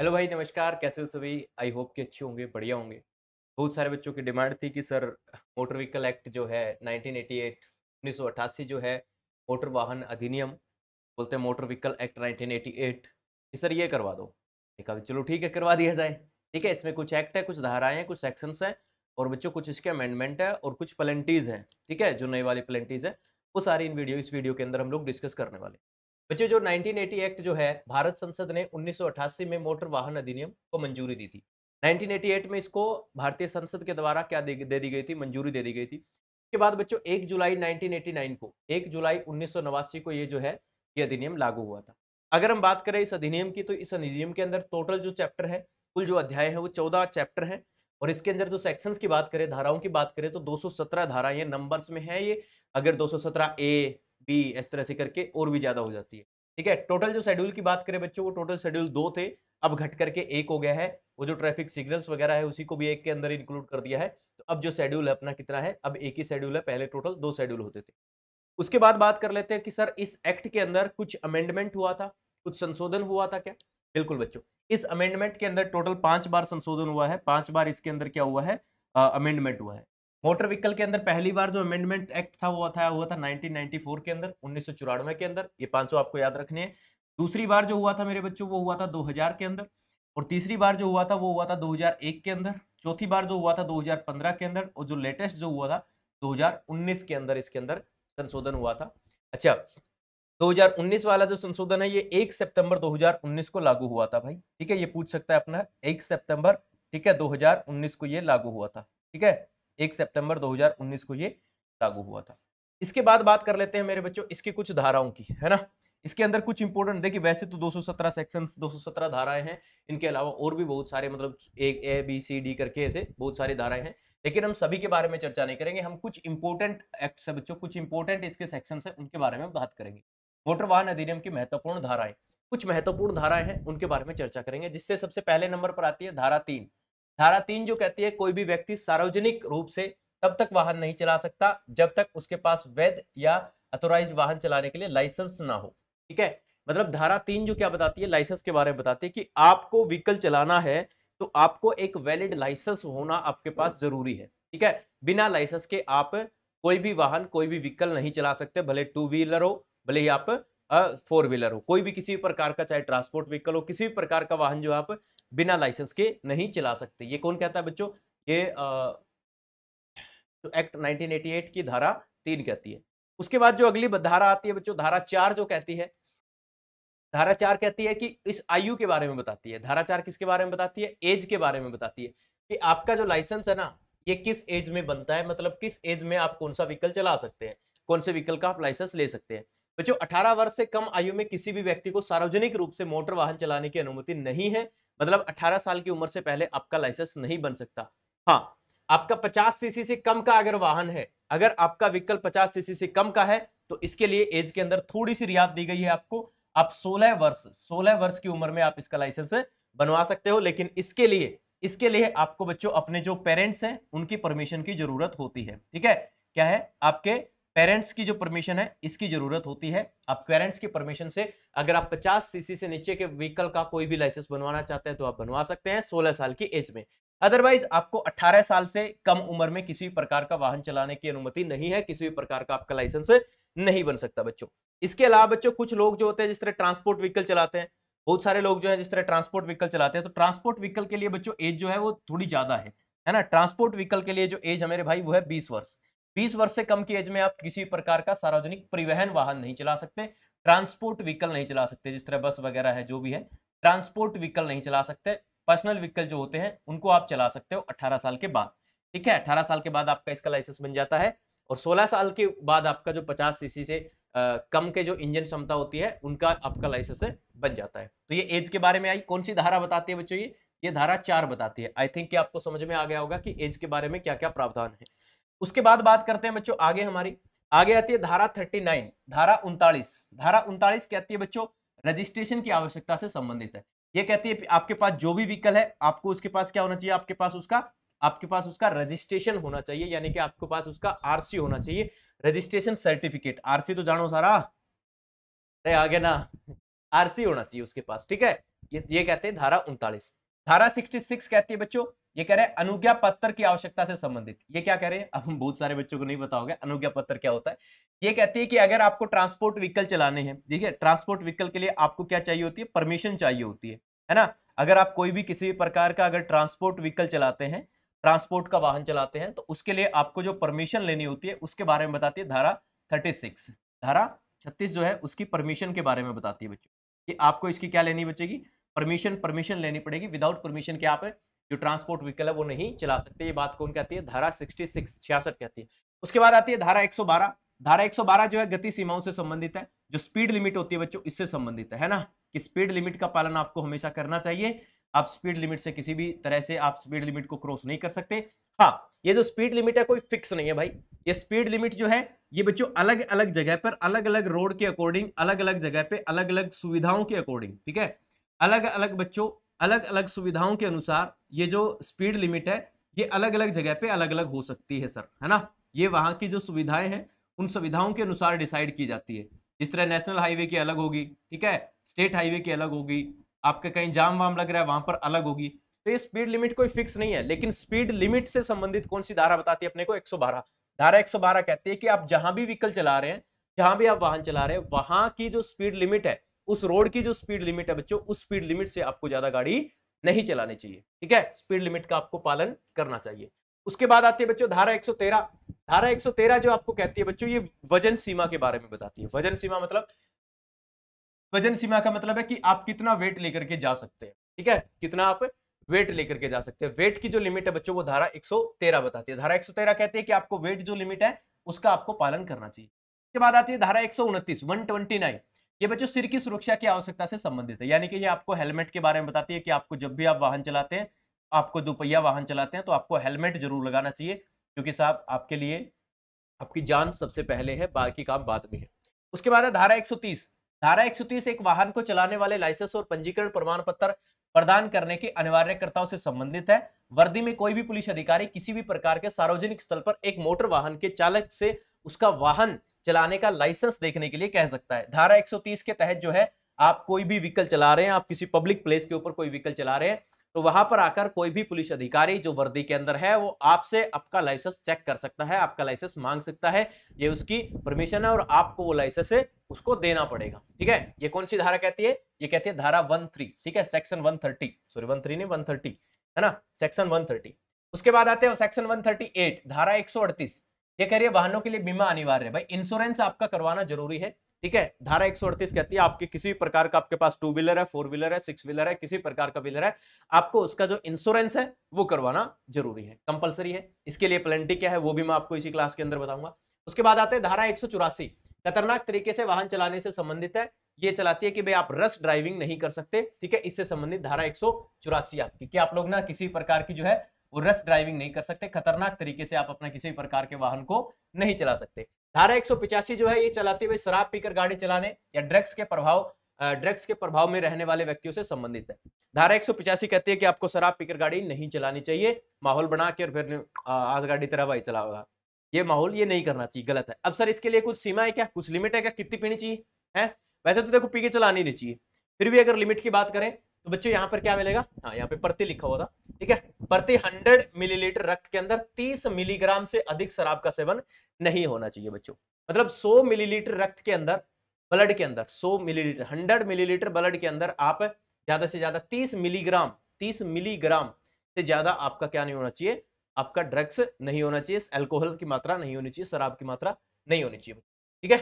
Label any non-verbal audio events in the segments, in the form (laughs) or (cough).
hello भाई नमस्कार कैसे हो सभी आई होप कि अच्छे होंगे बढ़िया होंगे बहुत सारे बच्चों की डिमांड थी कि सर मोटर व्हीकल एक्ट जो है 1988 1988 जो है मोटर वाहन अधिनियम बोलते हैं मोटर व्हीकल एक्ट 1988 कि सर ये करवा दो कहा चलो ठीक है करवा दिया जाए ठीक है इसमें कुछ एक्ट है कुछ धाराएं हैं कुछ सेक्शंस हैं और बच्चों कुछ इसके अमेंडमेंट है और कुछ पलेंटीज़ हैं ठीक है जो नई वाली पलेंटीज़ है वो सारी इन वीडियो इस वीडियो के अंदर हम लोग डिस्कस करने वाले बच्चों जो 1980 एक्ट जो है भारत संसद ने 1988 में मोटर वाहन अधिनियम को मंजूरी दी थी 1988 में इसको भारतीय संसद के द्वारा क्या दे दी गई थी मंजूरी दे दी गई थी उसके बाद बच्चों एक जुलाई नाइनटीन को एक जुलाई उन्नीस को ये जो है ये अधिनियम लागू हुआ था अगर हम बात करें इस अधिनियम की तो इस अधिनियम के अंदर टोटल जो चैप्टर है कुल जो अध्याय है वो चौदह चैप्टर है और इसके अंदर जो सेक्शंस की बात करें धाराओं की बात करें तो 217 धारा ये नंबर्स में है ये अगर 217 ए बी इस तरह से करके और भी ज़्यादा हो जाती है ठीक है टोटल जो शेड्यूल की बात करें बच्चों वो टोटल शेड्यूल दो थे अब घट करके एक हो गया है वो जो ट्रैफिक सिग्नल्स वगैरह है उसी को भी एक के अंदर इंक्लूड कर दिया है तो अब जो शेड्यूल है अपना कितना है अब एक ही शेड्यूल है पहले टोटल दो शेड्यूल होते थे उसके बाद बात कर लेते हैं कि सर इस एक्ट के अंदर कुछ अमेंडमेंट हुआ था कुछ संशोधन हुआ था क्या बिल्कुल बच्चों इस अमेंडमेंट के अंदर टोटल पांच बार संशोधन हुआ है पांच बार इसके अंदर क्या हुआ है अमेंडमेंट हुआ है मोटर व्हीकल के अंदर पहली बार जो अमेंडमेंट एक्ट था वो था हुआ था 1994 के अंदर उन्नीस के अंदर ये 500 आपको याद रखने हैं दूसरी बार जो हुआ था मेरे बच्चों वो हुआ था 2000 के अंदर और तीसरी बार जो हुआ था वो हुआ था 2001 के अंदर चौथी बार जो हुआ था 2015 के अंदर और जो लेटेस्ट जो हुआ था दो के अंदर इसके अंदर संशोधन हुआ था अच्छा दो वाला जो संशोधन है ये एक सेप्टेम्बर दो को लागू हुआ था भाई ठीक है ये पूछ सकता है अपना एक सेप्टेम्बर ठीक है दो को ये लागू हुआ था ठीक है एक सितंबर 2019 को ये लागू हुआ था इसके बाद बात कर लेते हैं मेरे बच्चों इसकी कुछ धाराओं की है ना इसके अंदर कुछ इंपोर्टेंट देखिए वैसे तो 217 सेक्शन 217 धाराएं हैं इनके अलावा और भी बहुत सारे मतलब एक ए बी सी डी करके ऐसे बहुत सारी धाराएं हैं लेकिन हम सभी के बारे में चर्चा नहीं करेंगे हम कुछ इंपोर्टेंट एक्ट है बच्चों कुछ इंपोर्टेंट इसके सेक्शन है उनके बारे में बात करेंगे मोटर वाहन अधिनियम की महत्वपूर्ण धाराएं कुछ महत्वपूर्ण धाराएं हैं उनके बारे में चर्चा करेंगे जिससे सबसे पहले नंबर पर आती है धारा तीन धारा तीन जो कहती है कोई भी व्यक्ति सार्वजनिक रूप से तब तक वाहन नहीं चला सकता जब तक उसके पास वैध या अथोराइज वाहन चलाने के लिए लाइसेंस ना हो ठीक है मतलब धारा तीन जो क्या बताती है लाइसेंस के बारे में बताती है कि आपको व्हीकल चलाना है तो आपको एक वैलिड लाइसेंस होना आपके पास जरूरी है ठीक है बिना लाइसेंस के आप कोई भी वाहन कोई भी व्हीकल नहीं चला सकते भले टू व्हीलर हो भले ही आप फोर व्हीलर हो कोई भी किसी भी प्रकार का चाहे ट्रांसपोर्ट व्हीकल हो किसी भी प्रकार का वाहन जो आप बिना लाइसेंस के नहीं चला सकते ये कौन कहता है बच्चों ये आ, तो एक्ट 1988 की धारा तीन कहती है उसके बाद जो अगली धारा आती है बच्चों धारा चार जो कहती है धारा चार कहती है कि इस आयु के बारे में बताती है धारा चार किसके बारे में बताती है एज के बारे में बताती है कि आपका जो लाइसेंस है ना ये किस एज में बनता है मतलब किस एज में आप कौन सा व्हीकल चला सकते हैं कौन से व्हीकल का आप लाइसेंस ले सकते हैं बच्चों 18 वर्ष से कम आयु में किसी भी व्यक्ति को सार्वजनिक रूप से मोटर वाहन चलाने की अनुमति नहीं है मतलब 18 साल की उम्र से पहले आपका लाइसेंस नहीं बन सकता हाँ आपका 50 सीसी से कम का अगर वाहन है अगर आपका व्हीकल 50 सीसी से कम का है तो इसके लिए एज के अंदर थोड़ी सी रियायत दी गई है आपको आप 16 वर्ष 16 वर्ष की उम्र में आप इसका लाइसेंस बनवा सकते हो लेकिन इसके लिए इसके लिए आपको बच्चों अपने जो पेरेंट्स हैं उनकी परमिशन की जरूरत होती है ठीक है क्या है आपके पेरेंट्स की जो परमिशन है इसकी जरूरत होती है आप पेरेंट्स की परमिशन से अगर आप 50 सीसी से नीचे के व्हीकल का कोई भी लाइसेंस बनवाना चाहते हैं तो आप बनवा सकते हैं 16 साल की एज में अदरवाइज आपको 18 साल से कम उम्र में किसी भी प्रकार का वाहन चलाने की अनुमति नहीं है किसी भी प्रकार का आपका लाइसेंस नहीं बन सकता बच्चों इसके अलावा बच्चों कुछ लोग जो होते हैं जिस तरह ट्रांसपोर्ट व्हीकल चलाते हैं बहुत सारे लोग जो है जिस तरह ट्रांसपोर्ट व्हीकल चलाते हैं तो ट्रांसपोर्ट व्हीकल के लिए बच्चों एज जो है वो थोड़ी ज्यादा है है ना ट्रांसपोर्ट व्हीकल के लिए जो एज है मेरे भाई वो है बीस वर्ष बीस वर्ष से कम की एज में आप किसी प्रकार का सार्वजनिक परिवहन वाहन नहीं चला सकते ट्रांसपोर्ट व्हीकल नहीं चला सकते जिस तरह बस वगैरह है जो भी है ट्रांसपोर्ट व्हीकल नहीं चला सकते पर्सनल व्हीकल जो होते हैं उनको आप चला सकते हो 18 साल के बाद ठीक है 18 साल के बाद आपका इसका लाइसेंस बन जाता है और 16 साल के बाद आपका जो 50 सीसी से आ, कम के जो इंजन क्षमता होती है उनका आपका लाइसेंस बन जाता है तो ये एज के बारे में आई कौन सी धारा बताती है बच्चों ये ये धारा चार बताती है आई थिंक आपको समझ में आ गया होगा कि एज के बारे में क्या क्या प्रावधान है उसके बाद बात करते हैं बच्चों आगे हमारी आगे आती है धारा थर्टी नाइन धारा उनतालीस धारा उनतालीस कहती है बच्चों रजिस्ट्रेशन की आवश्यकता से संबंधित है ये कहती है आपके पास जो भी व्हीकल है आपको उसके पास क्या होना चाहिए आपके पास उसका आपके पास उसका रजिस्ट्रेशन होना चाहिए यानी कि आपके पास उसका आरसी होना चाहिए रजिस्ट्रेशन सर्टिफिकेट आरसी तो जानो सारा अरे आगे ना आरसी होना चाहिए उसके पास ठीक है ये ये कहते हैं धारा उनतालीस धारा 66 कहती है बच्चों ये कह रहे हैं अनुज्ञा पत्र की आवश्यकता से संबंधित ये क्या कह रहे हैं अब हम बहुत सारे बच्चों को नहीं बताओगे अनुज्ञा पत्र क्या होता है ये कहती है कि अगर आपको ट्रांसपोर्ट व्हीकल चलाने हैं ठीक है ट्रांसपोर्ट व्हीकल के लिए आपको क्या चाहिए होती है परमिशन चाहिए होती है है ना अगर आप कोई भी किसी भी प्रकार का अगर ट्रांसपोर्ट व्हीकल चलाते हैं ट्रांसपोर्ट का वाहन चलाते हैं तो उसके लिए आपको जो परमिशन लेनी होती है उसके बारे में बताती है धारा थर्टी धारा छत्तीस जो है उसकी परमिशन के बारे में बताती है बच्चों कि आपको इसकी क्या लेनी बचेगी परमिशन परमिशन लेनी पड़ेगी विदाउट परमिशन के आप जो ट्रांसपोर्ट व्हीकल है वो नहीं चला सकते ये बात कौन कहती है धारा सिक्सटी सिक्स छियासठ कहती है उसके बाद आती है धारा एक सौ बारह धारा 112 जो है गति सीमाओं से संबंधित है जो स्पीड लिमिट होती है बच्चों इससे संबंधित है ना कि स्पीड लिमिट का पालन आपको हमेशा करना चाहिए आप स्पीड लिमिट से किसी भी तरह से आप स्पीड लिमिट को क्रॉस नहीं कर सकते हाँ ये जो स्पीड लिमिट है कोई फिक्स नहीं है भाई ये स्पीड लिमिट जो है ये बच्चों अलग अलग जगह पर अलग अलग रोड के अकॉर्डिंग अलग अलग जगह पे अलग अलग सुविधाओं के अकॉर्डिंग ठीक है अलग अलग बच्चों अलग अलग सुविधाओं के अनुसार ये जो स्पीड लिमिट है ये अलग अलग जगह पे अलग अलग हो सकती है सर है ना ये वहाँ की जो सुविधाएं हैं उन सुविधाओं के अनुसार डिसाइड की जाती है जिस तरह नेशनल हाईवे की अलग होगी ठीक है स्टेट हाईवे की अलग होगी आपके कहीं जाम वाम लग रहा है वहाँ पर अलग होगी तो ये स्पीड लिमिट कोई फिक्स नहीं है लेकिन स्पीड लिमिट से संबंधित कौन सी धारा बताती है अपने को 112 धारा 112 कहती है कि आप जहां भी व्हीकल चला रहे हैं जहां भी आप वाहन चला रहे हैं वहां की जो स्पीड लिमिट है उस रोड की जो स्पीड लिमिट है बच्चों उस स्पीड लिमिट से आपको ज्यादा गाड़ी नहीं चलानी चाहिए ठीक है स्पीड लिमिट का आपको पालन करना चाहिए उसके बाद आती है बच्चों धारा 113 धारा 113 जो आपको कहती है बच्चों ये वजन सीमा के बारे में बताती है वजन सीमा मतलब वजन सीमा का मतलब है कि आप कितना वेट लेकर के जा सकते हैं ठीक है कितना आप वेट लेकर के जा सकते हैं वेट की जो लिमिट है बच्चों वो धारा 113 बताती है धारा 113 कहती है कि आपको वेट जो लिमिट है उसका आपको पालन करना चाहिए उसके बाद आती है धारा एक सौ उनतीस ये बच्चों सिर की सुरक्षा की आवश्यकता से संबंधित है यानी कि ये आपको हेलमेट के बारे में बताती है कि आपको जब भी आप वाहन चलाते हैं आपको दोपहिया वाहन चलाते हैं तो आपको हेलमेट जरूर लगाना चाहिए क्योंकि साहब आपके लिए आपकी जान सबसे पहले है बाकी काम बाद में है उसके बाद है धारा 130 धारा 130 एक वाहन को चलाने वाले लाइसेंस और पंजीकरण प्रमाण पत्र प्रदान करने के अनिवार्यकर्ताओं से संबंधित है वर्दी में कोई भी पुलिस अधिकारी किसी भी प्रकार के सार्वजनिक स्थल पर एक मोटर वाहन के चालक से उसका वाहन चलाने का लाइसेंस देखने के लिए कह सकता है धारा 130 के तहत जो है आप कोई भी व्हीकल चला रहे हैं आप किसी पब्लिक प्लेस के ऊपर कोई व्हीकल चला रहे हैं तो वहां पर आकर कोई भी पुलिस अधिकारी जो वर्दी के अंदर है वो आपसे आपका लाइसेंस चेक कर सकता है आपका लाइसेंस मांग सकता है ये उसकी परमिशन है और आपको वो लाइसेंस है उसको देना पड़ेगा ठीक है ये कौन सी धारा कहती है ये कहती है धारा वन ठीक है section one thirty sorry one three one thirty है ना सेक्शन वन उसके बाद आते हैं सेक्शन वन धारा एक ये कह रही है वाहनों के लिए बीमा अनिवार्य है भाई इंश्योरेंस आपका करवाना जरूरी है ठीक है धारा एक कहती है आपके किसी प्रकार का आपके पास टू व्हीलर है फोर व्हीलर है सिक्स व्हीलर है किसी प्रकार का व्हीलर है आपको उसका जो इंश्योरेंस है वो करवाना जरूरी है कंपलसरी है इसके लिए प्लेंटी क्या है वो भी मैं आपको इसी क्लास के अंदर बताऊंगा उसके बाद आते हैं धारा एक खतरनाक तरीके से वाहन चलाने से संबंधित है ये चलाती है कि भाई आप रस ड्राइविंग नहीं कर सकते ठीक है इससे संबंधित धारा एक सौ चौरासी आपकी आप लोग ना किसी प्रकार की जो है वो रस ड्राइविंग नहीं कर सकते खतरनाक तरीके से आप अपना किसी प्रकार के वाहन को नहीं चला सकते धारा एक जो है ये चलाते हुए शराब पीकर गाड़ी चलाने या ड्रग्स के प्रभाव ड्रग्स के प्रभाव में रहने वाले व्यक्तियों से संबंधित है धारा एक कहती है कि आपको शराब पीकर गाड़ी नहीं चलानी चाहिए माहौल बना के और फिर आज गाड़ी तरह भाई चलाओगा ये माहौल ये नहीं करना चाहिए गलत है अब सर इसके लिए कुछ सीमा है क्या कुछ लिमिट है क्या कितनी पीनी चाहिए है वैसे तो देखो पी के चलानी नहीं चाहिए फिर भी अगर लिमिट की बात करें तो बच्चों यहाँ पर क्या मिलेगा हाँ यहाँ पे प्रति लिखा हुआ था ठीक है प्रति 100 मिलीलीटर रक्त के अंदर 30 मिलीग्राम से अधिक शराब का सेवन नहीं होना चाहिए बच्चों मतलब 100 मिलीलीटर रक्त के अंदर ब्लड के अंदर 100 मिलीलीटर 100 मिलीलीटर ब्लड के अंदर आप ज्यादा से ज्यादा 30 मिलीग्राम 30 मिलीग्राम से ज्यादा आपका क्या नहीं होना चाहिए आपका ड्रग्स नहीं होना चाहिए एल्कोहल की मात्रा नहीं होनी चाहिए शराब की मात्रा नहीं होनी चाहिए ठीक है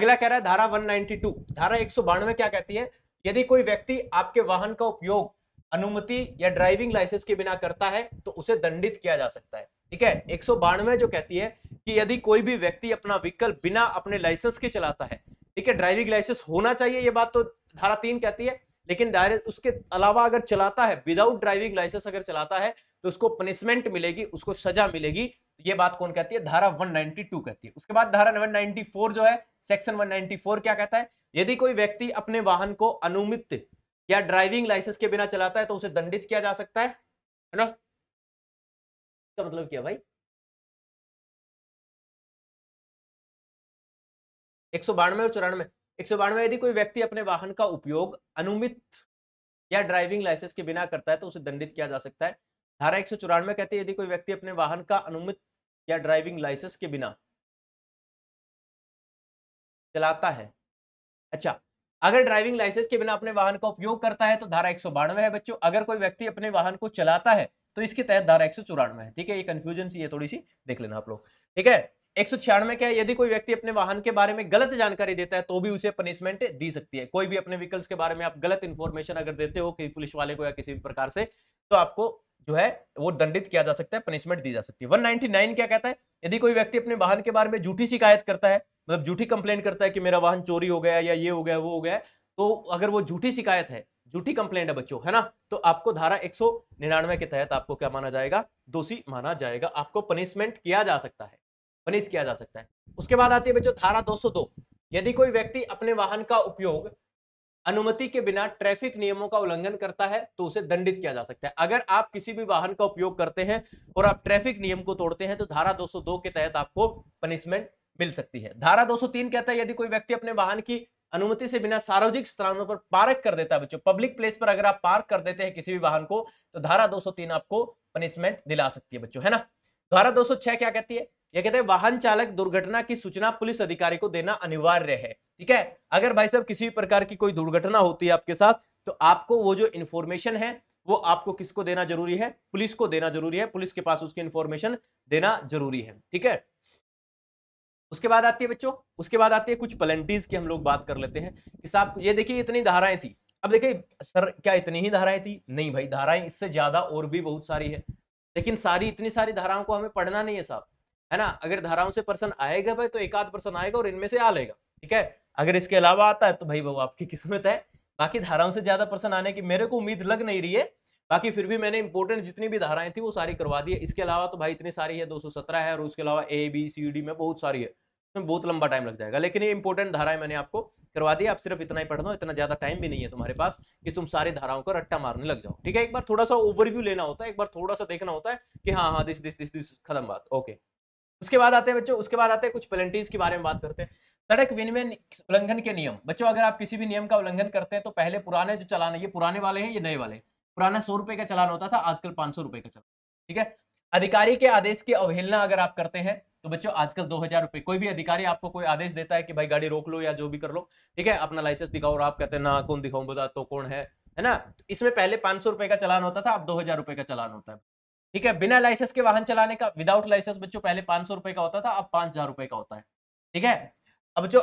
अगला कह रहा है धारा 192 धारा एक क्या कहती है यदि कोई व्यक्ति आपके वाहन का उपयोग अनुमति या ड्राइविंग लाइसेंस के बिना करता है तो उसे दंडित किया जा सकता है ठीक है एक जो कहती है कि यदि कोई भी व्यक्ति अपना व्हीकल बिना अपने लाइसेंस के चलाता है ठीक है ड्राइविंग लाइसेंस होना चाहिए ये बात तो धारा तीन कहती है लेकिन डायरेक्ट उसके अलावा अगर चलाता है विदाउट ड्राइविंग लाइसेंस अगर चलाता है तो उसको पनिशमेंट मिलेगी उसको सजा मिलेगी तो ये बात कौन कहती है धारा 192 कहती है उसके बाद धारा 194 जो है सेक्शन 194 क्या कहता है यदि कोई व्यक्ति अपने वाहन को अनुमित या ड्राइविंग लाइसेंस के बिना चलाता है तो उसे दंडित किया जा सकता है है ना इसका मतलब क्या भाई एक सौ बानवे और चौरानवे एक सौ बानवे यदि कोई व्यक्ति अपने वाहन का उपयोग अनुमित या ड्राइविंग लाइसेंस के बिना करता है तो उसे दंडित किया जा सकता है धारा एक सौ चौरानवे कहते हैं यदि कोई व्यक्ति अपने वाहन का अनुमित या ड्राइविंग लाइसेंस के बिना चलाता है अच्छा अगर ड्राइविंग लाइसेंस के बिना अपने वाहन का उपयोग करता है तो धारा एक है बच्चों अगर कोई व्यक्ति अपने वाहन को चलाता है तो इसके तहत धारा एक है ठीक है ये कंफ्यूजन सी है थोड़ी सी देख लेना आप लोग ठीक है एक सौ छियानवे क्या है यदि कोई व्यक्ति अपने वाहन के बारे में गलत जानकारी देता है तो भी उसे पनिशमेंट दी सकती है कोई भी अपने व्हीकल्स के बारे में आप गलत इन्फॉर्मेशन अगर देते हो कि पुलिस वाले को या किसी भी प्रकार से तो आपको जो है वो दंडित किया जा सकता है पनिशमेंट दी जा सकती है 199 क्या कहता है यदि कोई व्यक्ति अपने वाहन के बारे में झूठी शिकायत करता है मतलब झूठी कंप्लेंट करता है कि मेरा वाहन चोरी हो गया या ये हो गया वो हो गया तो अगर वो झूठी शिकायत है झूठी कंप्लेंट है बच्चों है ना तो आपको धारा एक के तहत आपको क्या माना जाएगा दोषी माना जाएगा आपको पनिशमेंट किया जा सकता है पनिश किया जा सकता है उसके बाद आती है बच्चों धारा 202 यदि कोई व्यक्ति अपने वाहन का उपयोग अनुमति के बिना ट्रैफिक नियमों का उल्लंघन करता है तो उसे दंडित किया जा सकता है अगर आप किसी भी वाहन का उपयोग करते हैं और आप ट्रैफिक नियम को तोड़ते हैं तो धारा 202 के तहत आपको पनिशमेंट मिल सकती है धारा 203 कहता है यदि कोई व्यक्ति अपने वाहन की अनुमति से बिना सार्वजनिक स्थानों पर पार्क कर देता है बच्चों पब्लिक प्लेस पर अगर आप पार्क कर देते हैं किसी भी वाहन को तो धारा दो आपको पनिशमेंट दिला सकती है बच्चों है ना धारा दो क्या कहती है यह कहते हैं वाहन चालक दुर्घटना की सूचना पुलिस अधिकारी को देना अनिवार्य है ठीक है अगर भाई साहब किसी भी प्रकार की कोई दुर्घटना होती है आपके साथ तो आपको वो जो इन्फॉर्मेशन है वो आपको किसको देना जरूरी है पुलिस को देना जरूरी है पुलिस के पास उसकी इन्फॉर्मेशन देना जरूरी है ठीक है उसके बाद आती है बच्चों उसके बाद आती है कुछ पलेंटीज की हम लोग बात कर लेते हैं कि साहब ये देखिए इतनी धाराएं थी अब देखिए सर क्या इतनी ही धाराएं थी नहीं भाई धाराएं इससे ज्यादा और भी बहुत सारी है लेकिन सारी इतनी सारी धाराओं को हमें पढ़ना नहीं है साहब है ना अगर धाराओं से पर्सन आएगा भाई तो एक आध पर्सन आएगा और इनमें से आ लेगा ठीक है अगर इसके अलावा आता है तो भाई वो आपकी किस्मत है बाकी धाराओं से ज्यादा पर्सन आने की मेरे को उम्मीद लग नहीं रही है बाकी फिर भी मैंने इंपोर्टेंट जितनी भी धाराएं थी वो सारी करवा दी है इसके अलावा तो भाई इतनी सारी है 217 है और उसके अलावा ए बी सी डी में बहुत सारी है उसमें तो बहुत लंबा टाइम लग जाएगा लेकिन ये इंपोर्टेंट धाराएं मैंने आपको करवा दी आप सिर्फ इतना ही पढ़ दो इतना ज्यादा टाइम भी नहीं है तुम्हारे पास कि तुम सारी धाराओं को रट्टा मारने लग जाओ ठीक है एक बार थोड़ा सा ओवरव्यू लेना होता है एक बार थोड़ा सा देखना होता है कि हाँ हाँ दिस दिस दिस दिस खत्म बात ओके उसके बाद आते हैं बच्चों उसके बाद आते हैं कुछ पेलेंटीज के बारे में बात करते हैं सड़क विनिमय उल्लंघन के नियम बच्चों अगर आप किसी भी नियम का उल्लंघन करते हैं तो पहले पुराने जो चलान है ये पुराने वाले हैं ये नए वाले पुराना सौ रुपए का चलान होता था आजकल पांच सौ रुपए का चलान ठीक है अधिकारी के आदेश की अवहेलना अगर आप करते हैं तो बच्चों आजकल दो हजार रुपए कोई भी अधिकारी आपको कोई आदेश देता है कि भाई गाड़ी रोक लो या जो भी कर लो ठीक है अपना लाइसेंस दिखाओ और आप कहते हैं ना कौन दिखाऊ बता तो कौन है है ना इसमें पहले पांच सौ रुपए का चलान होता था अब दो हजार रुपए का चलान होता है ठीक है बिना लाइसेंस के वाहन चलाने का विदाउट लाइसेंस बच्चों पहले पांच सौ रुपए का होता था अब पांच हजार रुपए का होता है ठीक है अब जो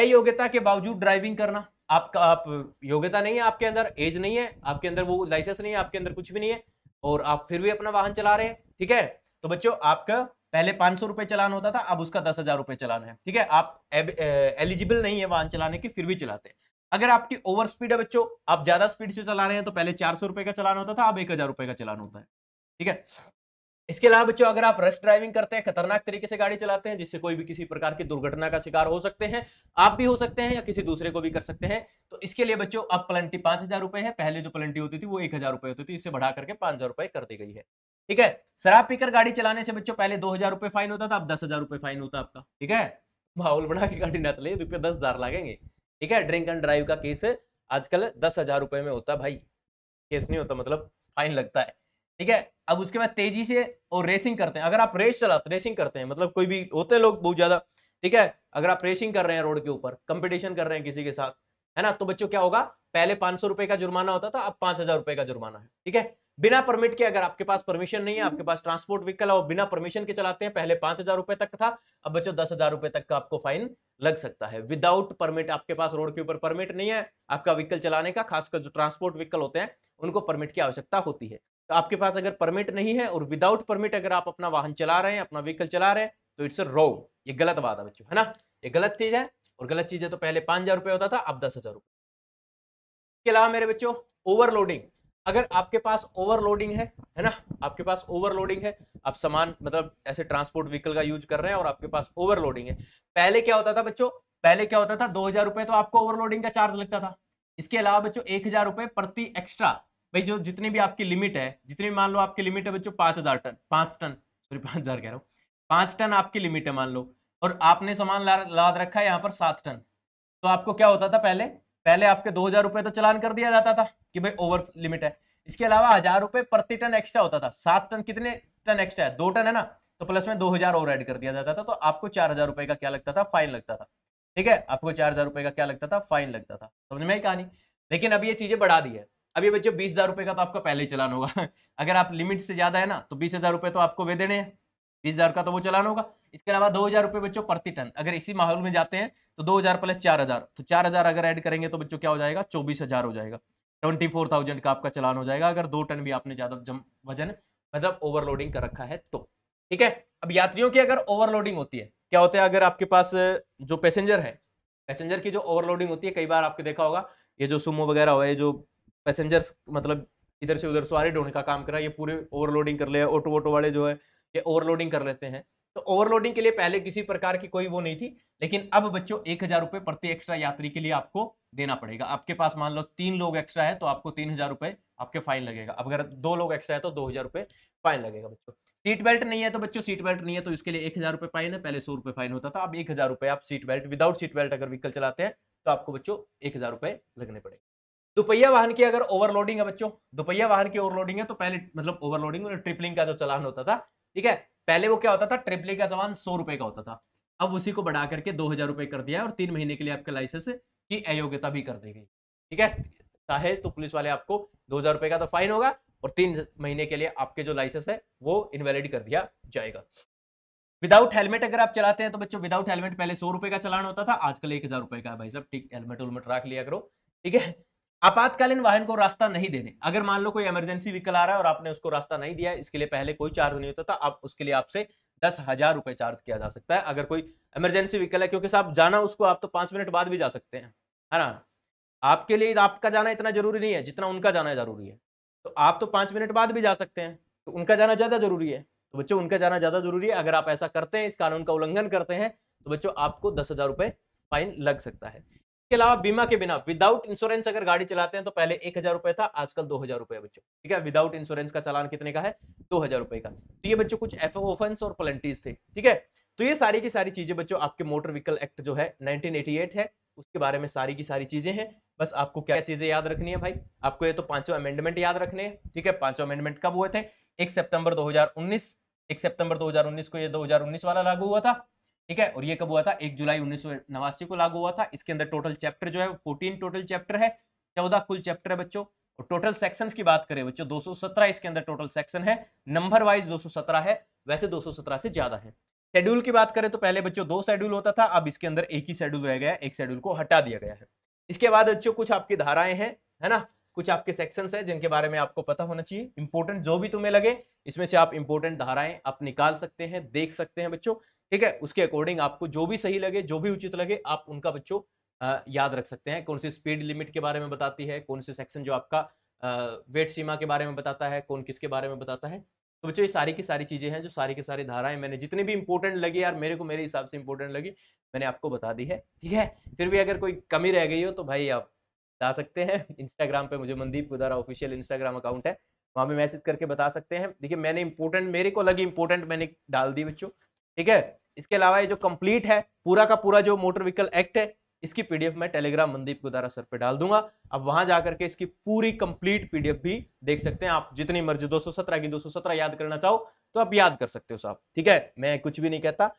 अयोग्यता के बावजूद ड्राइविंग करना आपका आप योग्यता नहीं है आपके अंदर एज नहीं है आपके अंदर वो लाइसेंस नहीं है आपके अंदर कुछ भी नहीं है और आप फिर भी अपना वाहन चला रहे हैं ठीक है तो बच्चों आपका पहले पांच सौ रुपए चलान होता था अब उसका दस हजार रुपए चलान है ठीक है आप एलिजिबल नहीं है वाहन चलाने की फिर भी चलाते हैं अगर आपकी ओवर स्पीड है बच्चों आप ज्यादा स्पीड से चला रहे हैं तो पहले चार सौ रुपए का चलान होता था अब एक हजार रुपए का चलान होता है ठीक है इसके अलावा बच्चों अगर आप रश ड्राइविंग करते हैं खतरनाक तरीके से गाड़ी चलाते हैं जिससे कोई भी किसी प्रकार की दुर्घटना का शिकार हो सकते हैं आप भी हो सकते हैं या किसी दूसरे को भी कर सकते हैं तो इसके लिए बच्चों अब पलंटी पांच हजार रुपए है पहले जो पलंटी होती थी वो एक हजार रुपए होती थी इससे बढ़ा करके पांच हजार रुपए कर दी गई है ठीक है शराब पीकर गाड़ी चलाने से बच्चों पहले दो हजार रुपए फाइन होता था अब दस हजार रुपए फाइन होता आपका ठीक है माहौल बना के गाड़ी न चले रुपये दस हजार लागेंगे ठीक है ड्रिंक एंड ड्राइव का केस आजकल दस हजार रुपए में होता भाई केस नहीं होता मतलब फाइन लगता है ठीक है अब उसके बाद तेजी से और रेसिंग करते हैं अगर आप रेस चलाते रेसिंग करते हैं मतलब कोई भी होते हैं लोग बहुत ज्यादा ठीक है अगर आप रेसिंग कर रहे हैं रोड के ऊपर कंपटीशन कर रहे हैं किसी के साथ है ना तो बच्चों क्या होगा पहले पांच सौ रुपए का जुर्माना होता था अब पांच हजार रुपए का जुर्माना है ठीक है बिना परमिट के अगर आपके पास परमिशन नहीं है आपके पास ट्रांसपोर्ट व्हीकल और बिना परमिशन के चलाते हैं पहले पांच हजार रुपए तक था अब बच्चों दस हजार रुपए तक का आपको फाइन लग सकता है विदाउट परमिट आपके पास रोड के ऊपर परमिट नहीं है आपका व्हीकल चलाने का खासकर जो ट्रांसपोर्ट व्हीकल होते हैं उनको परमिट की आवश्यकता होती है तो आपके पास अगर परमिट नहीं है और विदाउट परमिट अगर आप अपना वाहन चला रहे हैं अपना व्हीकल चला रहे हैं तो इट्स रॉन्ग ये गलत बात है बच्चों है ना ये गलत चीज है और गलत चीज है तो पहले पांच हजार रुपये होता था अब दस हजार रुपये इसके अलावा मेरे बच्चों ओवरलोडिंग अगर आपके पास ओवरलोडिंग है है ना आपके पास ओवरलोडिंग है आप सामान मतलब ऐसे ट्रांसपोर्ट व्हीकल का यूज कर रहे हैं और आपके पास ओवरलोडिंग है पहले क्या होता था बच्चों पहले क्या होता था दो हजार रुपए तो आपको ओवरलोडिंग का चार्ज लगता था इसके अलावा बच्चों एक हजार रुपए प्रति एक्स्ट्रा भाई जो जितने भी आपकी लिमिट है जितने भी मान लो आपकी लिमिट है बच्चों पाँच हज़ार टन पाँच टन सॉरी पाँच हज़ार कह रहा हूँ पाँच टन आपकी लिमिट है मान लो और आपने सामान लाद रखा है यहाँ पर सात टन तो आपको क्या होता था पहले पहले आपके दो हज़ार रुपये तो चलान कर दिया जाता था कि भाई ओवर लिमिट है इसके अलावा हज़ार रुपये प्रति टन एक्स्ट्रा होता था सात टन कितने टन एक्स्ट्रा है दो टन है ना तो प्लस में दो हज़ार और एड कर दिया जाता था तो आपको चार हज़ार रुपये का क्या लगता था फाइन लगता था ठीक है आपको चार हज़ार रुपये का क्या लगता था फाइन लगता था समझ में ही कहानी लेकिन अब ये चीज़ें बढ़ा दी है अभी बच्चों बीस हजार रुपए का तो आपका पहले ही चलान होगा (laughs) अगर आप लिमिट से ज़्यादा है ना तो बीस हजार रुपए तो आपको वे देने हैं बीस हजार का तो वो चलान होगा इसके अलावा दो हजार रुपए बच्चों प्रति टन अगर इसी माहौल में जाते हैं तो दो हजार प्लस चार हजार तो चार हजार अगर ऐड करेंगे तो बच्चों क्या हो जाएगा चौबीस हजार हो जाएगा ट्वेंटी फोर थाउजेंड का आपका चलान हो जाएगा अगर दो टन भी आपने ज़्यादा जम वजन मतलब ओवरलोडिंग कर रखा है तो ठीक है अब यात्रियों की अगर ओवरलोडिंग होती है क्या होता है अगर आपके पास जो पैसेंजर है पैसेंजर की जो ओवरलोडिंग होती है कई बार आपने देखा होगा ये जो सुमो वगैरह हो जो पैसेंजर्स मतलब इधर से उधर सवारी ढोने का काम करा ये पूरे ओवरलोडिंग कर ले ऑटो वोटो वाले जो है ये ओवरलोडिंग कर लेते हैं तो ओवरलोडिंग के लिए पहले किसी प्रकार की कोई वो नहीं थी लेकिन अब बच्चों एक हजार रुपए प्रति एक्स्ट्रा यात्री के लिए आपको देना पड़ेगा आपके पास मान लो तीन लोग एक्स्ट्रा है तो आपको तीन हजार रुपए आपके फाइन लगेगा अब अगर दो लोग एक्स्ट्रा है तो दो हजार रुपए फाइन लगेगा बच्चों सीट बेल्ट नहीं है तो बच्चों सीट बेल्ट नहीं है तो इसके लिए एक हजार रुपए फाइन है पहले सौ रुपए फाइन होता था अब एक हजार रुपए आप seat belt without seat belt अगर व्हीकल चलाते हैं तो आपको बच्चों एक हजार रुपए लगने पड़ेगा दुपहिया वाहन की अगर ओवरलोडिंग है बच्चों दुपहिया वाहन की ओवरलोडिंग है तो पहले मतलब ओवरलोडिंग ट्रिपलिंग का जो चलान होता था ठीक है पहले वो क्या होता था ट्रिपलिंग का चलान सौ रुपए का होता था अब उसी को बढ़ा करके दो हजार रुपए कर दिया और तीन महीने के लिए आपके लाइसेंस की अयोग्यता भी कर दी गई ठीक है चाहे तो पुलिस वाले आपको दो हजार रुपए का तो फाइन होगा और तीन महीने के लिए आपके जो लाइसेंस है वो इनवैलिड कर दिया जाएगा विदाउट हेलमेट अगर आप चलाते हैं तो बच्चों विदाउट हेलमेट पहले सौ रुपए का चलान होता था आजकल एक हजार रुपए का भाई साहब ठीक हेलमेट उलमेट रख लिया करो ठीक है आपातकालीन वाहन को रास्ता नहीं देने अगर मान लो कोई इमरजेंसी व्हीकल आ रहा है और आपने उसको रास्ता नहीं दिया इसके लिए पहले कोई चार्ज नहीं होता था तो आप उसके लिए आपसे दस हजार रुपए चार्ज किया जा सकता है अगर कोई इमरजेंसी व्हीकल है क्योंकि साहब जाना उसको आप तो पांच मिनट बाद भी जा सकते हैं है ना आपके लिए आपका जाना इतना जरूरी नहीं है जितना उनका जाना जरूरी है तो आप तो पांच मिनट बाद भी जा सकते हैं तो उनका जाना ज्यादा जरूरी है तो बच्चों उनका जाना ज्यादा जरूरी है अगर आप ऐसा करते हैं इस कानून का उल्लंघन करते हैं तो बच्चों आपको दस हजार रुपए फाइन लग सकता है इसके अलावा बीमा के बिना विदाउट इंश्योरेंस अगर गाड़ी चलाते हैं तो पहले एक हजार रुपए था आजकल दो हजार रुपए बच्चों ठीक है विदाउट इंश्योरेंस का चालान कितने का है दो हजार रुपए का तो ये बच्चों कुछ ऑफेंस और पलेंटीज थे ठीक है तो ये सारी की सारी चीजें बच्चों आपके मोटर व्हीकल एक्ट जो है नाइनटीन है उसके बारे में सारी की सारी चीजें हैं बस आपको क्या चीजें याद रखनी है भाई आपको ये तो पांचों अमेंडमेंट याद रखने हैं ठीक है पांचों अमेंडमेंट कब हुए थे एक सितंबर 2019 एक सितंबर 2019 को ये 2019 वाला लागू हुआ था ठीक है और ये कब हुआ था एक जुलाई उन्नीस को लागू हुआ था इसके अंदर टोटल चैप्टर जो है फोर्टीन टोटल चैप्टर है चौदह कुल चैप्टर है बच्चों और टोटल सेक्शंस की बात करें बच्चों 217 इसके अंदर टोटल सेक्शन है नंबर वाइज 217 है वैसे 217 से ज्यादा है शेड्यूल की बात करें तो पहले बच्चों दो शेड्यूल होता था अब इसके अंदर एक ही शेड्यूल रह गया एक शेड्यूल को हटा दिया गया है इसके बाद बच्चों कुछ आपकी धाराएं हैं है ना कुछ आपके सेक्शन है जिनके बारे में आपको पता होना चाहिए इंपोर्टेंट जो भी तुम्हें लगे इसमें से आप इंपोर्टेंट धाराएं आप निकाल सकते हैं देख सकते हैं बच्चों ठीक है उसके अकॉर्डिंग आपको जो भी सही लगे जो भी उचित लगे आप उनका बच्चों याद रख सकते हैं कौन सी स्पीड लिमिट के बारे में बताती है कौन सी सेक्शन जो आपका वेट सीमा के बारे में बताता है कौन किसके बारे में बताता है तो बच्चों ये सारी की सारी चीज़ें हैं जो सारी की सारी धाराएं मैंने जितनी भी इंपॉर्टेंट लगी यार मेरे को मेरे हिसाब से इंपॉर्टेंट लगी मैंने आपको बता दी है ठीक है फिर भी अगर कोई कमी रह गई हो तो भाई आप बता सकते हैं इंस्टाग्राम पे मुझे Mandeep Gudara official Instagram account है वहाँ पे मैसेज करके बता सकते हैं देखिए मैंने इंपॉर्टेंट मेरे को लगी इंपॉर्टेंट मैंने डाल दी बच्चों ठीक है इसके अलावा ये जो कंप्लीट है पूरा का पूरा जो मोटर व्हीकल एक्ट है इसकी पीडीएफ मैं टेलीग्राम मनदीप गुदारा सर पे डाल दूंगा अब वहां जाकर के इसकी पूरी कंप्लीट पीडीएफ भी देख सकते हैं आप जितनी मर्जी 217 की 217 याद करना चाहो तो आप याद कर सकते हो साहब ठीक है मैं कुछ भी नहीं कहता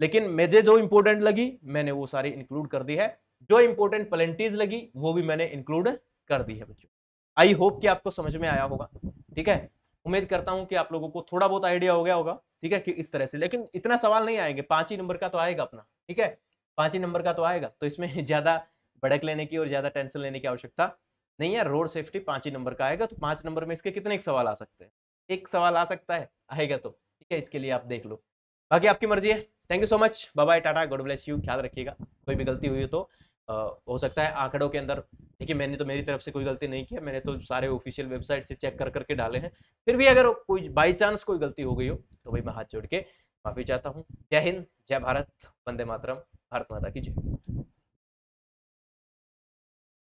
लेकिन मुझे जो इंपोर्टेंट लगी मैंने वो सारी इंक्लूड कर दी है जो इंपोर्टेंट पलेंटीज लगी वो भी मैंने इंक्लूड कर दी है बच्चों आई होप कि आपको समझ में आया होगा ठीक है उम्मीद करता हूँ कि आप लोगों को थोड़ा बहुत आइडिया हो गया होगा ठीक है कि इस तरह से लेकिन इतना सवाल नहीं आएंगे पांच ही नंबर का तो आएगा अपना ठीक है पांच ही नंबर का तो आएगा तो इसमें (laughs) ज़्यादा भड़क लेने की और ज़्यादा टेंशन लेने की आवश्यकता नहीं है रोड सेफ्टी पांच ही नंबर का आएगा तो पांच नंबर में इसके कितने सवाल आ सकते हैं एक सवाल आ सकता है आएगा तो ठीक है इसके लिए आप देख लो बाकी आपकी मर्जी है thank you so much bye tata God bless you ख्याल रखिएगा कोई भी गलती हुई हो तो आ, हो सकता है आंकड़ों के अंदर देखिए मैंने तो मेरी तरफ से कोई गलती नहीं किया मैंने तो सारे ऑफिशियल वेबसाइट से चेक कर करके डाले हैं फिर भी अगर कोई बाई चांस कोई गलती हो गई हो तो भाई मैं हाथ जोड़ के माफ़ी चाहता हूँ जय हिंद जय भारत वंदे मातरम भारत माता की जय